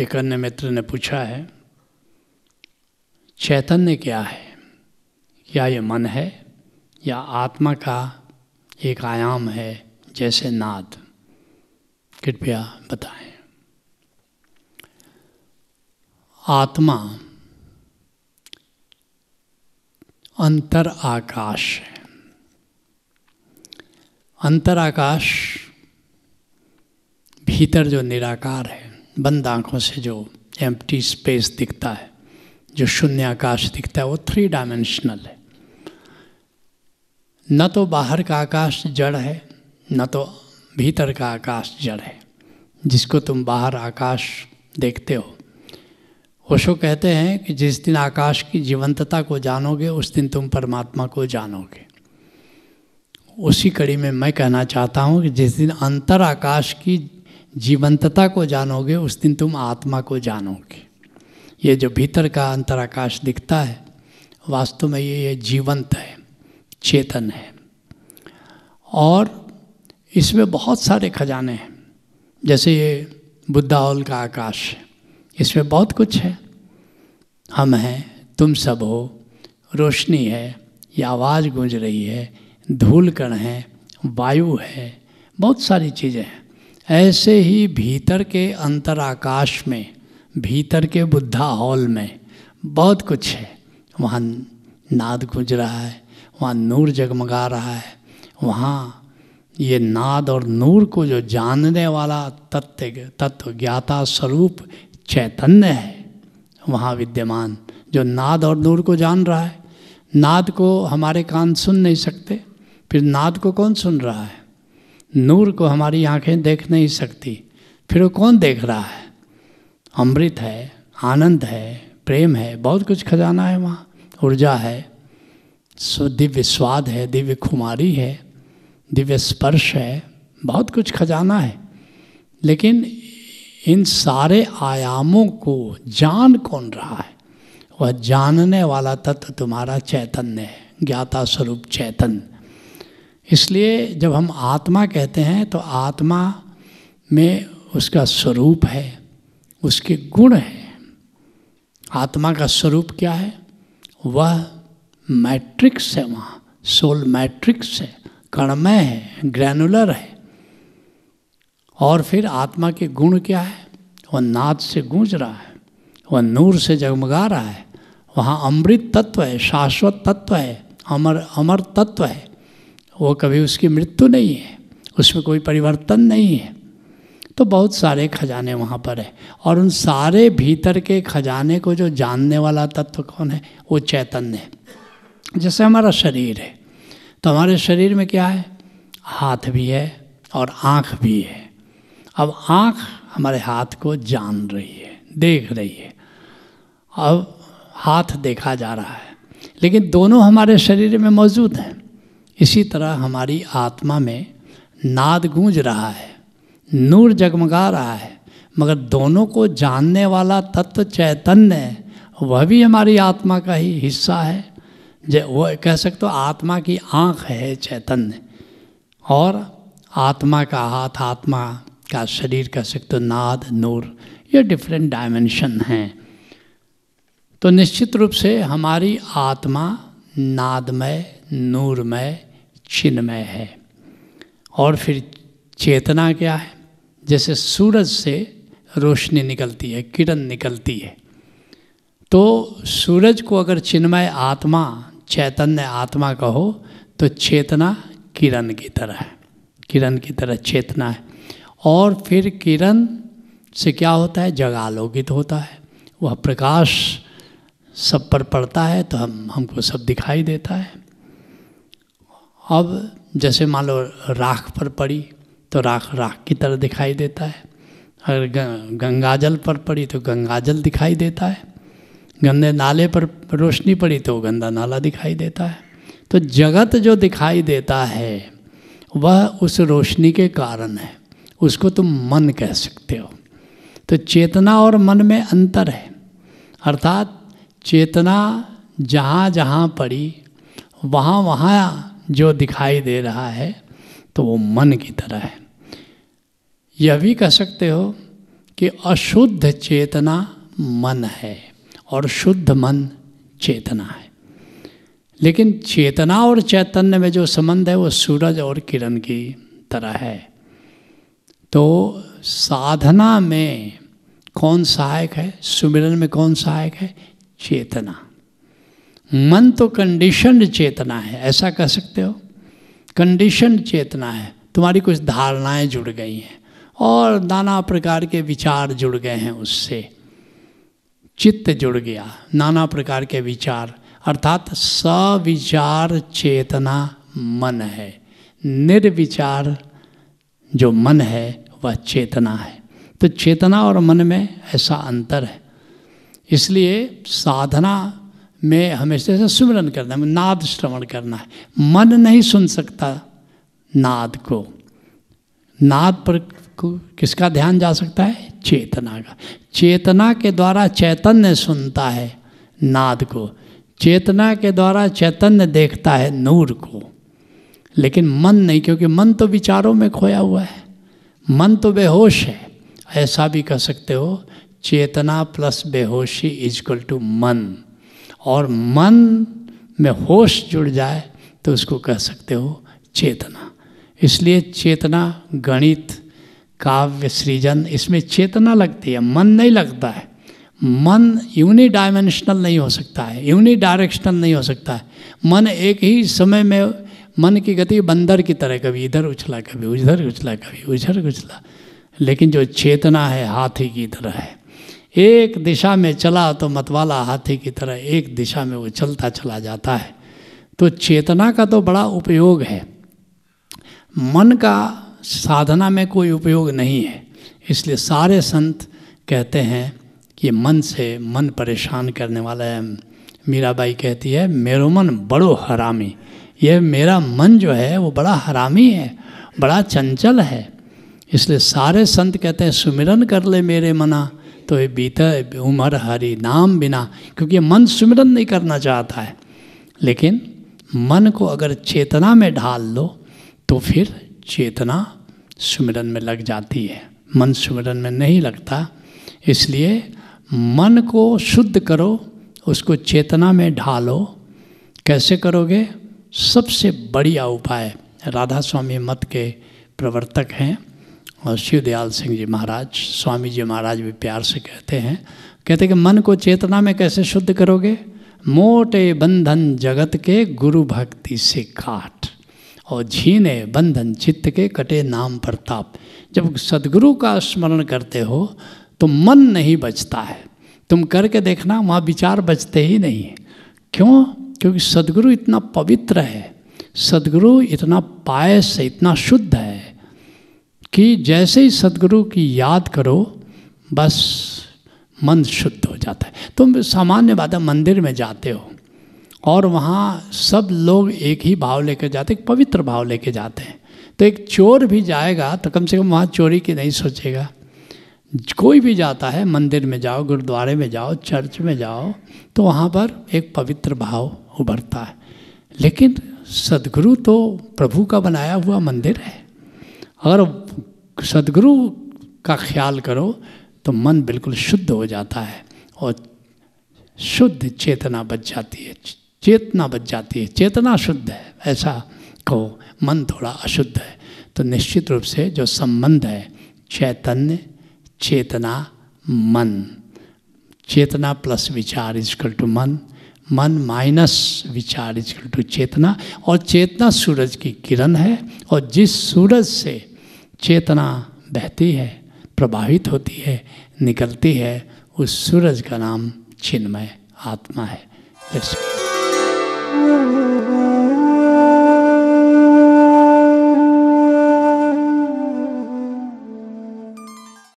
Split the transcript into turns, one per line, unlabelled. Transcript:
एक अन्य मित्र ने पूछा है चैतन्य क्या है क्या ये मन है या आत्मा का एक आयाम है जैसे नाद कृपया बताएं आत्मा अंतर आकाश है अंतर आकाश भीतर जो निराकार है बंद आँखों से जो एम्प्टी स्पेस दिखता है जो शून्य आकाश दिखता है वो थ्री डायमेंशनल है न तो बाहर का आकाश जड़ है न तो भीतर का आकाश जड़ है जिसको तुम बाहर आकाश देखते हो ओशो कहते हैं कि जिस दिन आकाश की जीवंतता को जानोगे उस दिन तुम परमात्मा को जानोगे उसी कड़ी में मैं कहना चाहता हूँ कि जिस दिन अंतर आकाश की जीवंतता को जानोगे उस दिन तुम आत्मा को जानोगे ये जो भीतर का अंतराकाश दिखता है वास्तव में ये ये जीवंत है चेतन है और इसमें बहुत सारे खजाने हैं जैसे ये बुद्धा का आकाश है इसमें बहुत कुछ है हम हैं तुम सब हो रोशनी है ये आवाज़ गूंज रही है धूल कण है वायु है बहुत सारी चीज़ें हैं ऐसे ही भीतर के अंतराकाश में भीतर के बुद्धा हॉल में बहुत कुछ है वहाँ नाद गुज रहा है वहाँ नूर जगमगा रहा है वहाँ ये नाद और नूर को जो जानने वाला तत्व तत्व ज्ञाता स्वरूप चैतन्य है वहाँ विद्यमान जो नाद और नूर को जान रहा है नाद को हमारे कान सुन नहीं सकते फिर नाद को कौन सुन रहा है नूर को हमारी आंखें देख नहीं सकती फिर वो कौन देख रहा है अमृत है आनंद है प्रेम है बहुत कुछ खजाना है वहाँ ऊर्जा है दिव्य स्वाद है दिव्य खुमारी है दिव्य स्पर्श है बहुत कुछ खजाना है लेकिन इन सारे आयामों को जान कौन रहा है वह जानने वाला तत्व तुम्हारा चैतन्य है ज्ञाता स्वरूप चैतन्य इसलिए जब हम आत्मा कहते हैं तो आत्मा में उसका स्वरूप है उसके गुण हैं आत्मा का स्वरूप क्या है वह मैट्रिक्स है वहाँ सोल मैट्रिक्स है कणमय है ग्रैनुलर है और फिर आत्मा के गुण क्या है वह नाद से गूंज रहा है वह नूर से जगमगा रहा है वहाँ अमृत तत्व है शाश्वत तत्व है अमर अमर तत्व है वो कभी उसकी मृत्यु नहीं है उसमें कोई परिवर्तन नहीं है तो बहुत सारे खजाने वहाँ पर है और उन सारे भीतर के खजाने को जो जानने वाला तत्व कौन है वो चैतन्य है जैसे हमारा शरीर है तो हमारे शरीर में क्या है हाथ भी है और आँख भी है अब आँख हमारे हाथ को जान रही है देख रही है अब हाथ देखा जा रहा है लेकिन दोनों हमारे शरीर में मौजूद हैं इसी तरह हमारी आत्मा में नाद गूंज रहा है नूर जगमगा रहा है मगर दोनों को जानने वाला तत्व चैतन्य है वह भी हमारी आत्मा का ही हिस्सा है जो वो कह सकते हो आत्मा की आँख है चैतन्य और आत्मा का हाथ आत्मा का शरीर कह सकते हो नाद नूर ये डिफरेंट डायमेंशन हैं तो निश्चित रूप से हमारी आत्मा नादमय नूरमय चिन्मय है और फिर चेतना क्या है जैसे सूरज से रोशनी निकलती है किरण निकलती है तो सूरज को अगर चिन्मय आत्मा चैतन्य आत्मा कहो तो चेतना किरण की तरह है किरण की तरह चेतना है और फिर किरण से क्या होता है जगालोकित होता है वह प्रकाश सब पर पड़ता है तो हम हमको सब दिखाई देता है अब जैसे मान लो राख पर पड़ी तो राख राख की तरह दिखाई देता है अगर गंगाजल पर पड़ी तो गंगाजल दिखाई देता है गंदे नाले पर रोशनी पड़ी तो गंदा नाला दिखाई देता है तो जगत जो दिखाई देता है वह उस रोशनी के कारण है उसको तुम मन कह सकते हो तो चेतना और मन में अंतर है अर्थात चेतना जहाँ जहाँ पड़ी वहाँ वहाँ जो दिखाई दे रहा है तो वो मन की तरह है यह भी कह सकते हो कि अशुद्ध चेतना मन है और शुद्ध मन चेतना है लेकिन चेतना और चैतन्य में जो संबंध है वो सूरज और किरण की तरह है तो साधना में कौन सहायक है सुमिरन में कौन सहायक है चेतना मन तो कंडीशनड चेतना है ऐसा कह सकते हो कंडीशन चेतना है तुम्हारी कुछ धारणाएं जुड़ गई हैं और नाना प्रकार के विचार जुड़ गए हैं उससे चित्त जुड़ गया नाना प्रकार के विचार अर्थात सविचार चेतना मन है निर्विचार जो मन है वह चेतना है तो चेतना और मन में ऐसा अंतर है इसलिए साधना में हमेशा से सुमिरन करना है नाद श्रवण करना है मन नहीं सुन सकता नाद को नाद पर किसका ध्यान जा सकता है चेतना का चेतना के द्वारा चैतन्य सुनता है नाद को चेतना के द्वारा चैतन्य देखता है नूर को लेकिन मन नहीं क्योंकि मन तो विचारों में खोया हुआ है मन तो बेहोश है ऐसा भी कह सकते हो चेतना प्लस बेहोशी इक्वल टू मन और मन में होश जुड़ जाए तो उसको कह सकते हो चेतना इसलिए चेतना गणित काव्य सृजन इसमें चेतना लगती है मन नहीं लगता है मन यूनी डायमेंशनल नहीं हो सकता है यूनी डायरेक्शनल नहीं हो सकता है मन एक ही समय में मन की गति बंदर की तरह कभी इधर उछला कभी उधर उछला कभी उधर उछला लेकिन जो चेतना है हाथी की तरह है एक दिशा में चला तो मतवाला हाथी की तरह एक दिशा में वो चलता चला जाता है तो चेतना का तो बड़ा उपयोग है मन का साधना में कोई उपयोग नहीं है इसलिए सारे संत कहते हैं कि मन से मन परेशान करने वाला है मीराबाई कहती है मेरो मन बड़ो हरामी यह मेरा मन जो है वो बड़ा हरामी है बड़ा चंचल है इसलिए सारे संत कहते हैं सुमिरन कर ले मेरे मना तो ये बीता उम्र हरी नाम बिना क्योंकि मन सुमिरन नहीं करना चाहता है लेकिन मन को अगर चेतना में ढाल लो तो फिर चेतना सुमिरन में लग जाती है मन सुमिरन में नहीं लगता इसलिए मन को शुद्ध करो उसको चेतना में ढालो कैसे करोगे सबसे बढ़िया उपाय राधा स्वामी मत के प्रवर्तक हैं और शिव दयाल सिंह जी महाराज स्वामी जी महाराज भी प्यार से कहते हैं कहते हैं कि मन को चेतना में कैसे शुद्ध करोगे मोटे बंधन जगत के गुरु भक्ति से काट और झीने बंधन चित्त के कटे नाम प्रताप जब सदगुरु का स्मरण करते हो तो मन नहीं बचता है तुम करके देखना वहाँ विचार बचते ही नहीं क्यों क्योंकि सदगुरु इतना पवित्र है सदगुरु इतना पायस है इतना शुद्ध है कि जैसे ही सदगुरु की याद करो बस मन शुद्ध हो जाता है तुम सामान्य बात है मंदिर में जाते हो और वहाँ सब लोग एक ही भाव लेकर जाते एक पवित्र भाव लेके जाते हैं तो एक चोर भी जाएगा तो कम से कम वहाँ चोरी की नहीं सोचेगा कोई भी जाता है मंदिर में जाओ गुरुद्वारे में जाओ चर्च में जाओ तो वहाँ पर एक पवित्र भाव उभरता है लेकिन सदगुरु तो प्रभु का बनाया हुआ मंदिर है अगर सदगुरु का ख्याल करो तो मन बिल्कुल शुद्ध हो जाता है और शुद्ध चेतना बच जाती है चेतना बच जाती है चेतना शुद्ध है ऐसा कहो मन थोड़ा अशुद्ध है तो निश्चित रूप से जो संबंध है चैतन्य चेतना मन चेतना प्लस विचार इजकल टू मन मन माइनस विचार इजकल टू चेतना और चेतना सूरज की किरण है और जिस सूरज से चेतना बहती है प्रभावित होती है निकलती है उस सूरज का नाम चिन्मय आत्मा है